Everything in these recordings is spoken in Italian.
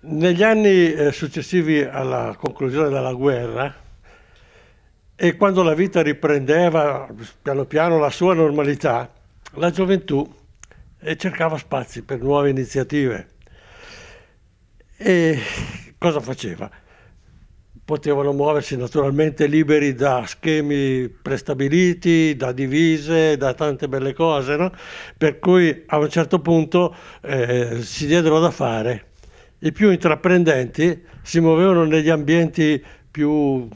Negli anni eh, successivi alla conclusione della guerra e quando la vita riprendeva piano piano la sua normalità, la gioventù eh, cercava spazi per nuove iniziative. E cosa faceva? Potevano muoversi naturalmente liberi da schemi prestabiliti, da divise, da tante belle cose, no? per cui a un certo punto eh, si diedero da fare i più intraprendenti si muovevano negli ambienti più,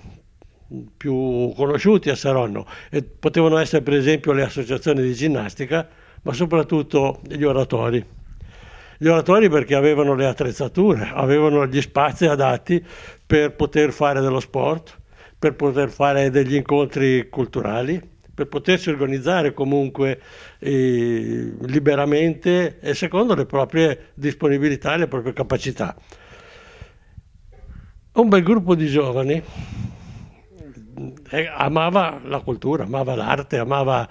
più conosciuti a Saronno e potevano essere per esempio le associazioni di ginnastica, ma soprattutto gli oratori. Gli oratori perché avevano le attrezzature, avevano gli spazi adatti per poter fare dello sport, per poter fare degli incontri culturali per potersi organizzare comunque eh, liberamente e secondo le proprie disponibilità e le proprie capacità. Un bel gruppo di giovani eh, amava la cultura, amava l'arte, amava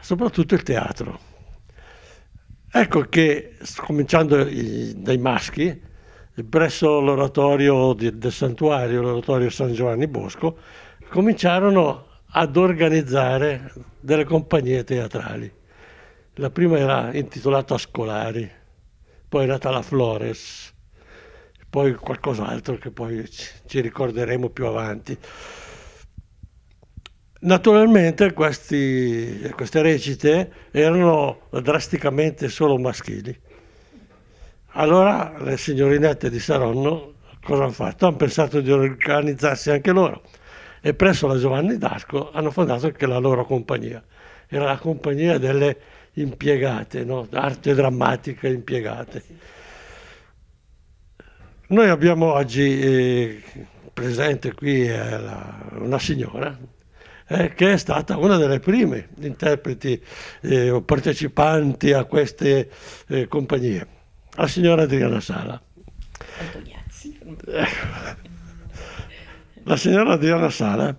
soprattutto il teatro. Ecco che, cominciando dai maschi, presso l'oratorio del santuario, l'oratorio San Giovanni Bosco, cominciarono ad organizzare delle compagnie teatrali. La prima era intitolata Scolari, poi è nata la Flores, poi qualcos'altro che poi ci ricorderemo più avanti. Naturalmente questi, queste recite erano drasticamente solo maschili. Allora le signorinette di Saronno cosa hanno fatto? Hanno pensato di organizzarsi anche loro e presso la Giovanni d'Asco hanno fondato anche la loro compagnia. Era la compagnia delle impiegate, no? arte drammatica impiegate. Noi abbiamo oggi eh, presente qui eh, una signora eh, che è stata una delle prime interpreti eh, o partecipanti a queste compagnie, la signora Adriana Sala. Antoniazzi. Ecco la signora Diana Sala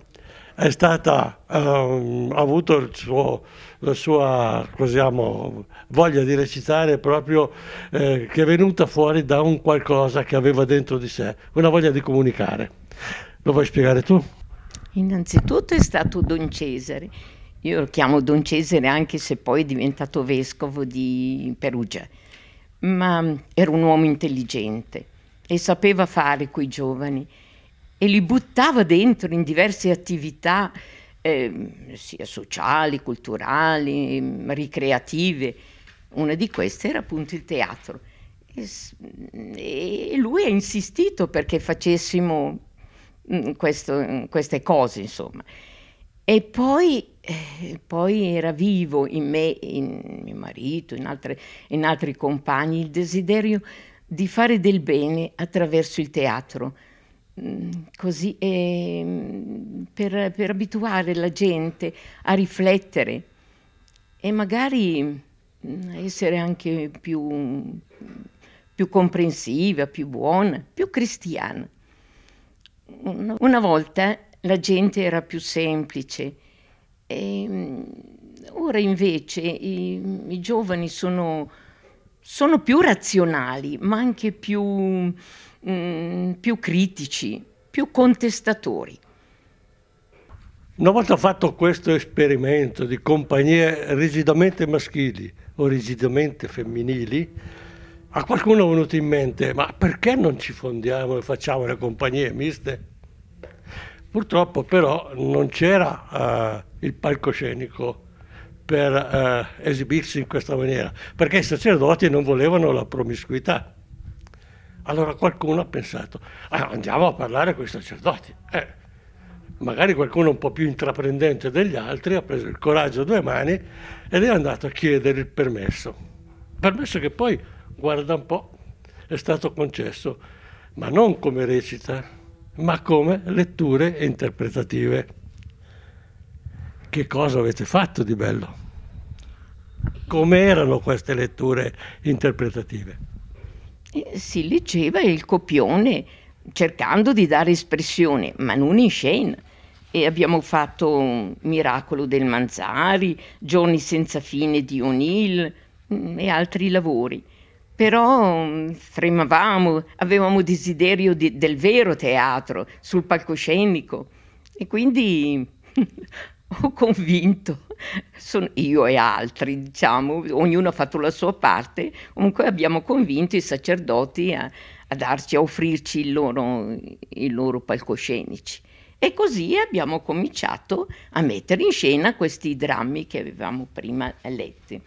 è stata, um, ha avuto suo, la sua diciamo, voglia di recitare proprio eh, che è venuta fuori da un qualcosa che aveva dentro di sé, una voglia di comunicare. Lo vuoi spiegare tu? Innanzitutto è stato Don Cesare. Io lo chiamo Don Cesare anche se poi è diventato vescovo di Perugia, ma era un uomo intelligente e sapeva fare coi giovani e li buttava dentro in diverse attività, eh, sia sociali, culturali, ricreative. Una di queste era appunto il teatro. E, e lui ha insistito perché facessimo mm, questo, queste cose, insomma. E poi, eh, poi, era vivo in me, in mio marito, in, altre, in altri compagni, il desiderio di fare del bene attraverso il teatro Mm, così, eh, per, per, abituare la gente a riflettere e magari mm, essere anche più, più comprensiva, più buona, più cristiana. Una volta la gente era più semplice, e, ehm, ora invece i, i giovani sono, sono, più razionali, ma anche più Mm, più critici, più contestatori. Una volta fatto questo esperimento di compagnie rigidamente maschili o rigidamente femminili, a qualcuno è venuto in mente, ma perché non ci fondiamo e facciamo le compagnie miste? Purtroppo però non c'era uh, il palcoscenico per uh, esibirsi in questa maniera, perché i sacerdoti non volevano la promiscuità. Allora qualcuno ha pensato, ah, andiamo a parlare con i sacerdoti. Eh, magari qualcuno un po' più intraprendente degli altri ha preso il coraggio a due mani ed è andato a chiedere il permesso. Permesso che poi, guarda un po', è stato concesso, ma non come recita, ma come letture interpretative. Che cosa avete fatto di bello? Come erano queste letture interpretative? si leggeva il copione cercando di dare espressione, ma non in scena. E abbiamo fatto Miracolo del Manzari, Giorni senza fine di O'Neill mm, e altri lavori. Però tremavamo, mm, avevamo desiderio di, del vero teatro sul palcoscenico e quindi ho convinto, sono io e altri, diciamo, ognuno ha fatto la sua parte, comunque abbiamo convinto i sacerdoti a, a darci, a offrirci i loro, i loro palcoscenici. E così abbiamo cominciato a mettere in scena questi drammi che avevamo prima letti.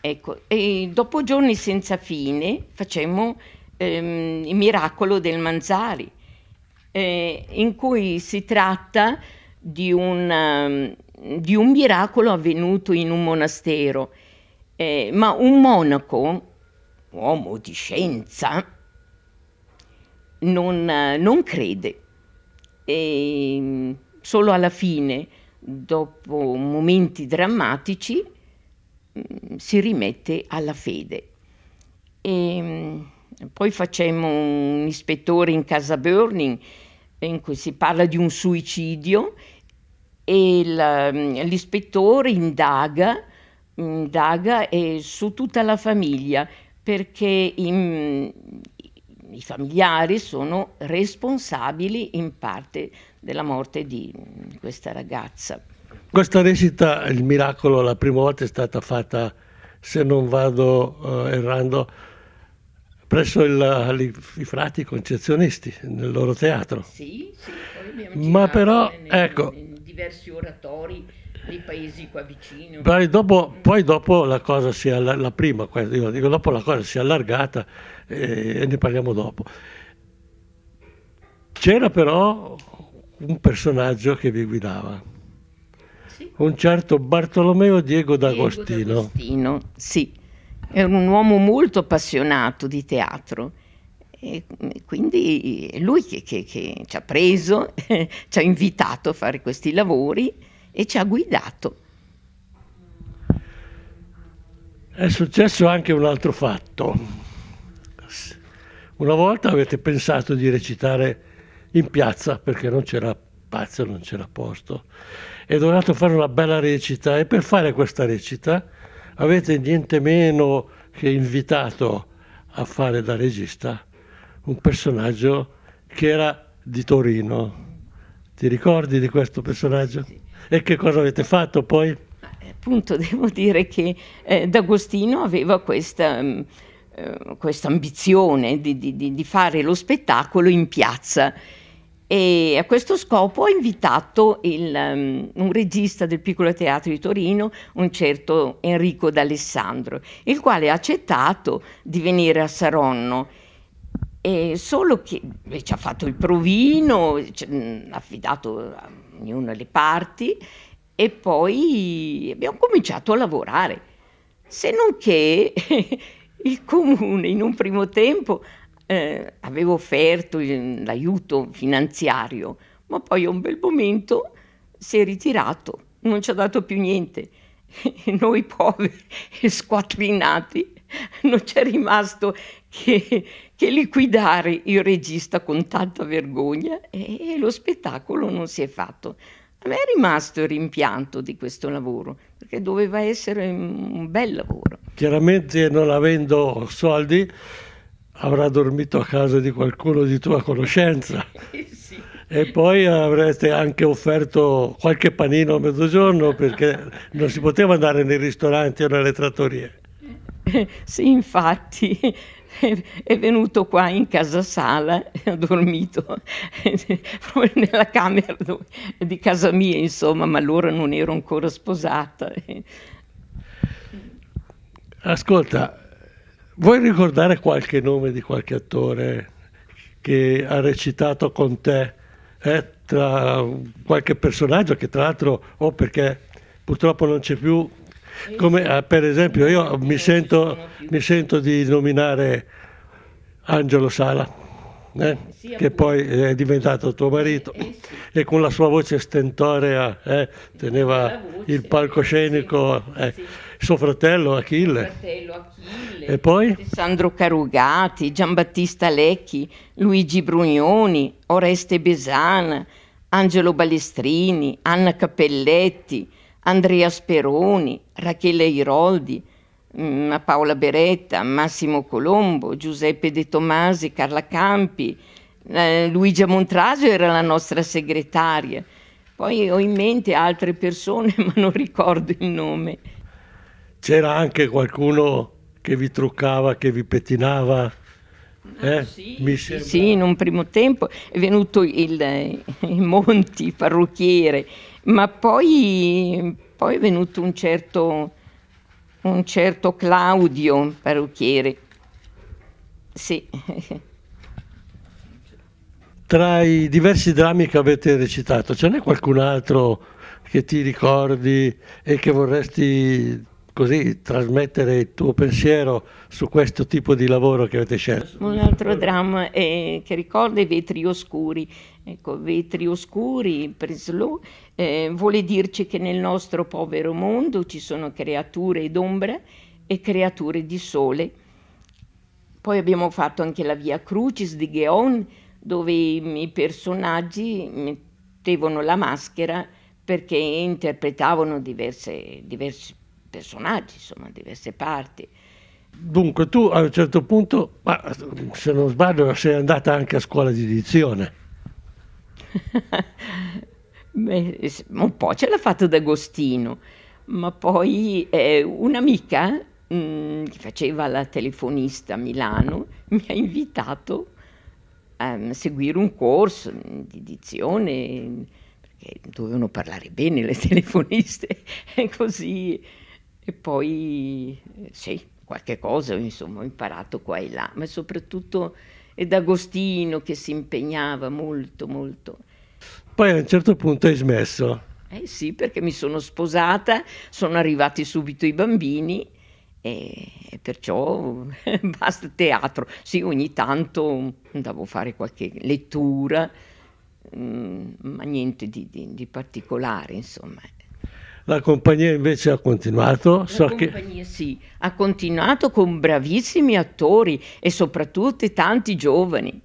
Ecco, e dopo giorni senza fine facemmo ehm, il miracolo del Manzari, eh, in cui si tratta di, una, ehm, di un miracolo avvenuto in un monastero, eh, ma un monaco, uomo di scienza, non, non crede. E mm, solo alla fine, dopo momenti drammatici, mm, si rimette alla fede. E mm, poi facemmo un ispettore in casa Burning in cui si parla di un suicidio e ehm, l'ispettore indaga, indaga eh, su tutta la famiglia perché in, mm, i familiari sono responsabili in parte della morte di questa ragazza. Questa recita, il miracolo, la prima volta è stata fatta, se non vado eh, errando, presso il, li, i frati concezionisti, nel loro teatro. Sì, sì, Poi abbiamo Ma però, ecco, diversi oratori dei paesi qua vicino. Poi dopo, poi dopo la cosa si è allargata, la prima, io dico, dopo la cosa si è allargata eh, e ne parliamo dopo. C'era però un personaggio che vi guidava, sì. un certo Bartolomeo Diego D'Agostino. Diego D'Agostino, sì, era un uomo molto appassionato di teatro quindi è lui che, che, che ci ha preso, ci ha invitato a fare questi lavori e ci ha guidato. È successo anche un altro fatto. Una volta avete pensato di recitare in piazza perché non c'era spazio, non c'era posto e dovevate fare una bella recita e per fare questa recita avete niente meno che invitato a fare da regista un personaggio che era di Torino. Ti ricordi di questo personaggio? Sì. E che cosa avete fatto poi? Eh, appunto, devo dire che eh, D'Agostino aveva questa... Mh, mm, eh, questa ambizione di, di, di, fare lo spettacolo in piazza e a questo scopo ha invitato il, um, un regista del piccolo teatro di Torino, un certo Enrico D'Alessandro, il quale ha accettato di venire a Saronno e solo che eh, ci ha fatto il provino, ci ha mm, affidato a ognuna le parti, e poi abbiamo cominciato a lavorare. Se non che il comune in un primo tempo eh, aveva offerto l'aiuto finanziario, ma poi a un bel momento si è ritirato, non ci ha dato più niente. noi poveri e squattrinati non c'è rimasto che, che liquidare il regista con tanta vergogna e, e lo spettacolo non si è fatto. A me è rimasto il rimpianto di questo lavoro, perché doveva essere un bel lavoro. Chiaramente non avendo soldi avrà dormito a casa di qualcuno di tua conoscenza. E poi avreste anche offerto qualche panino a mezzogiorno perché non si poteva andare nei ristoranti o nelle trattorie. sì, infatti, è venuto qua in casa sala e ha dormito proprio nella camera di casa mia, insomma, ma allora non ero ancora sposata. Ascolta, vuoi ricordare qualche nome di qualche attore che ha recitato con te eh, tra qualche personaggio che tra l'altro, o oh, perché purtroppo non c'è più, come, eh, per esempio io mi sento, mi sento di nominare Angelo Sala. Eh, che poi è diventato tuo marito, eh, eh, e con la sua voce stentorea eh, teneva il palcoscenico, eh, suo fratello Achille. E poi? Alessandro Carugati, Giambattista Lecchi, Luigi Brugnoni, Oreste Besana, Angelo Balestrini, Anna Cappelletti. Andrea Speroni, Rachele Iroldi, mm, Paola Beretta, Massimo Colombo, Giuseppe De Tomasi, Carla Campi, eh, Luigia Montrasio era la nostra segretaria. Poi ho in mente altre persone, ma non ricordo il nome. C'era anche qualcuno che vi truccava, che vi pettinava? Ah, eh? Ah, sì, sì, in un primo tempo è venuto il, il eh, Monti, parrucchiere, ma poi, poi è venuto un certo, un certo Claudio parrucchiere. Sì. Tra i diversi drammi che avete recitato, ce n'è qualcun altro che ti ricordi e che vorresti così trasmettere il tuo pensiero su questo tipo di lavoro che avete scelto. Un altro dramma eh, che ricorda i vetri oscuri. Ecco, vetri oscuri, Preslow, eh, vuole dirci che nel nostro povero mondo ci sono creature d'ombra e creature di sole. Poi abbiamo fatto anche la Via Crucis di Gheon, dove i personaggi mettevano la maschera perché interpretavano diverse, diversi personaggi, insomma, diverse parti. Dunque, tu a un certo punto, ma, se non sbaglio, sei andata anche a scuola di edizione. Beh, un po' ce l'ha fatto D'Agostino, ma poi eh, un'amica mh, mm, che faceva la telefonista a Milano mi ha invitato a mm, seguire un corso mm, di edizione, perché dovevano parlare bene le telefoniste, e così e poi eh, sì, qualche cosa insomma ho imparato qua e là, ma soprattutto ed Agostino che si impegnava molto, molto. Poi a un certo punto hai smesso. Eh sì, perché mi sono sposata, sono arrivati subito i bambini e perciò basta teatro. Sì, ogni tanto andavo a fare qualche lettura, mm, ma niente di, di, di particolare, insomma. La compagnia invece ha continuato. La so compagnia che... sì, ha continuato con bravissimi attori e soprattutto tanti giovani.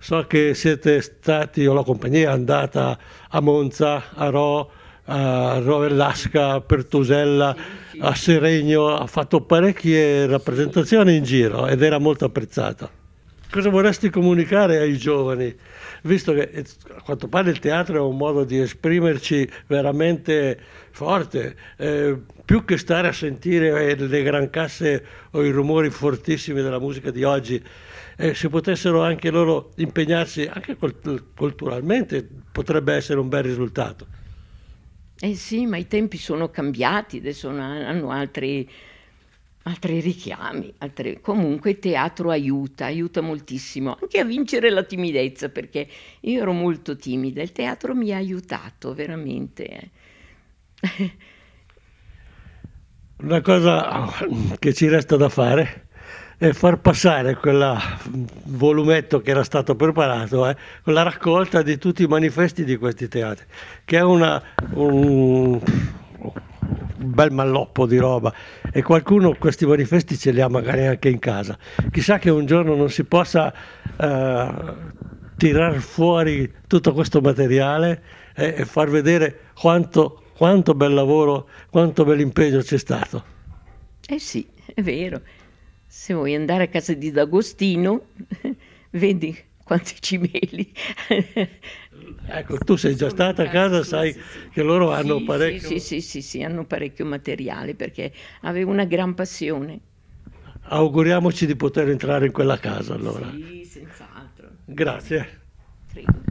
So che siete stati, o la compagnia è andata a Monza, a Ro, a Rovellasca, a Pertusella, sì, sì. a Seregno, ha fatto parecchie rappresentazioni in giro ed era molto apprezzata cosa vorresti comunicare ai giovani? Visto che eh, a quanto pare il teatro è un modo di esprimerci veramente forte, eh, più che stare a sentire eh, le grancasse o i rumori fortissimi della musica di oggi, eh, se potessero anche loro impegnarsi, anche culturalmente, potrebbe essere un bel risultato. Eh sì, ma i tempi sono cambiati, adesso hanno altri altri richiami, altri... comunque il teatro aiuta, aiuta moltissimo anche a vincere la timidezza perché io ero molto timida, il teatro mi ha aiutato veramente. Eh. Una cosa che ci resta da fare è far passare quel volumetto che era stato preparato, eh, con la raccolta di tutti i manifesti di questi teatri, che è una... Un bel malloppo di roba e qualcuno questi manifesti ce li ha magari anche in casa. Chissà che un giorno non si possa eh, tirar fuori tutto questo materiale e, eh, e far vedere quanto, quanto bel lavoro, quanto bel impegno c'è stato. Eh sì, è vero. Se vuoi andare a casa di D'Agostino, vedi quanti cimeli. ecco, tu sei già stata a ecco, casa, sai che loro hanno sì, parecchio... Sì, sì, sì, sì, hanno parecchio materiale perché avevo una gran passione. Auguriamoci di poter entrare in quella casa allora. Sì, senz'altro. Grazie. Prego.